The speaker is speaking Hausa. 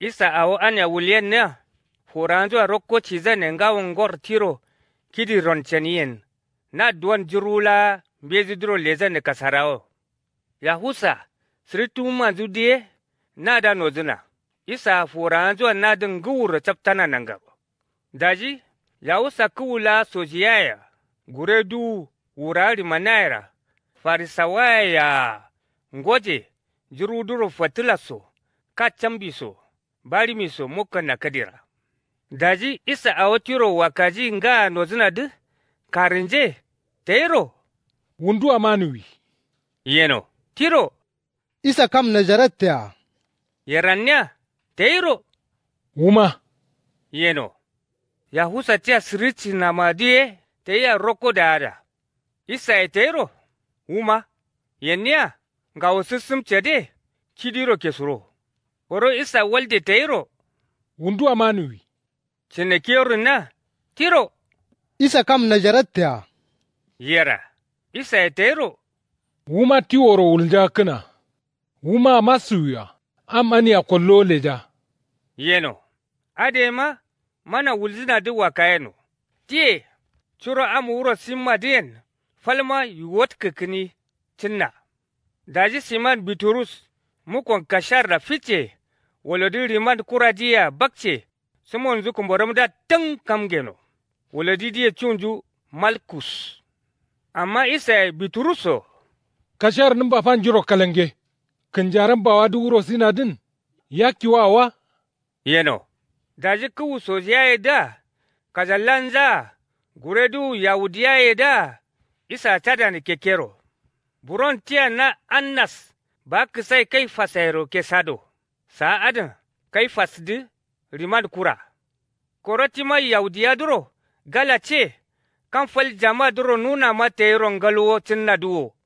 isa awo anya wulien nea huranzo a rokko chiza ne ngawo ngor tiro kidi ronchenien na duan jurula mbezi duro leza ne kasarao yahusa sri tuma zudie na da nozuna isa furanzo na den guwur chaptana nanga daji yahusa sojiaya sojiyaya du urali manaira farisawaya ngoje jiruduro fatilaso so. bari mi so mokka na kadira. Daji isa wa wakaji nga nozinadu, karinje, teiro. Wundu amanuwi. Yeno, tiro. Isa kam najarettea. Yeranya, teiro. Wuma. Yeno, ya husatia sirichi na madie, teya roko daada. Isa e teiro, wuma, yenya, nga osusim chede, kidiro kesuro. koro isa walde teiro. Wundu amanuwi. Chine kiyoru na, tiro. Isa kam na najaratya. Yera, isa e teiro. Wuma tiworo ulja kina. Wuma ya. amani ya leja. Yeno, adema, mana ulzina duwa kayeno. Tiye, curo am uro simma diyen, falma yuwot kikini tinna. Daji siman biturus, mukon kashar da fice. wolodin rimad kuradiya bakce simon zu da tun kam geno wolodi diye chunju malkus amma isa bituruso kashar nin ba fan jiro kalange jaran bawa duro sina din ya kiwawa yeno daji kuwu soziyaye da kazalanza guredu yahudiyaye da isa ni kekero buron tiya na annas ba kisai kai fasairo ke sado sa'adin kai fasdi rimad kura koroti mai yaudiya duro galace kan fal jama duro nuna mata yi galuwo tin na duwo